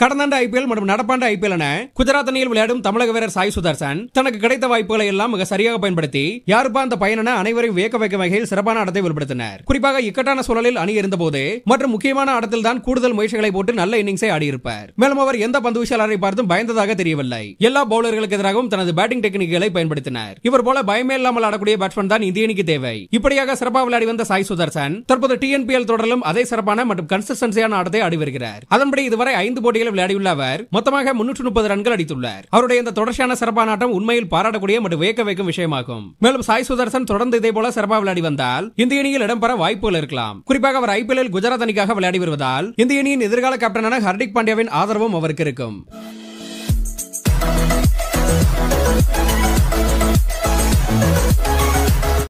கடந்த ஆண்டு ஐபிஎல் மற்றும் நடப்பாண்டு ஐபிஎல் என குஜராத் அணியில் விளையாடும் தமிழக வீரர் சாய் சுதர்சன் தனக்கு கிடைத்த வாய்ப்புகளை எல்லாம் மிக சரியாக பயன்படுத்தி யாருப்பா அந்த பயனென அனைவரையும் வியக்க வைக்கும் வகையில் சிறப்பான அடத்தை வெளிப்படுத்தினர் குறிப்பாக இக்கட்டான சூழலில் அணி இருந்தபோது மற்றும் முக்கியமான அடத்தில் தான் கூடுதல் முயற்சிகளை போட்டு நல்ல இன்னிங்ஸை ஆடியிருப்பார் மேலும் அவர் எந்த பந்து வீச்சாளரை பார்த்தும் பயந்ததாக தெரியவில்லை எல்லா பவுலர்களுக்கு எதிராகவும் தனது பேட்டிங் டெக்னிக்களை பயன்படுத்தினார் இவர் போல பயமே இல்லாமல் ஆடக்கூடிய பேட்ஸ்மேன் தான் இந்திய அணிக்கு தேவை இப்படியாக சிறப்பாக விளையாடி வந்த சாய் சுதர்சன் தற்போது டிஎன்பிஎல் தொடரிலும் அதே சிறப்பான மற்றும் கன்சிஸ்டன்சியான ஆடத்தை ஆடி வருகிறார் அதன்படி இதுவரை ஐந்து போட்டிகள் வகையில் விளையாடியுள்ள அவர் மொத்தமாக முன்னூற்று முப்பது ரன்கள் அடித்துள்ளார் அவருடைய இந்த தொடர்ச்சியான சிறப்பான ஆட்டம் உண்மையில் பாராட்டக்கூடிய மற்றும் வியக்க வைக்கும் விஷயமாகும் மேலும் சாய் சுதர்சன் தொடர்ந்து இதே போல சிறப்பாக விளையாடி வந்தால் இந்திய அணியில் இடம்பெற வாய்ப்புகள் இருக்கலாம் குறிப்பாக அவர் ஐபிஎல் குஜராத் அணிக்காக விளையாடி வருவதால் இந்திய அணியின் எதிர்கால கேப்டனான ஹர்திக் பாண்டியாவின் ஆதரவும் அவருக்கு இருக்கும்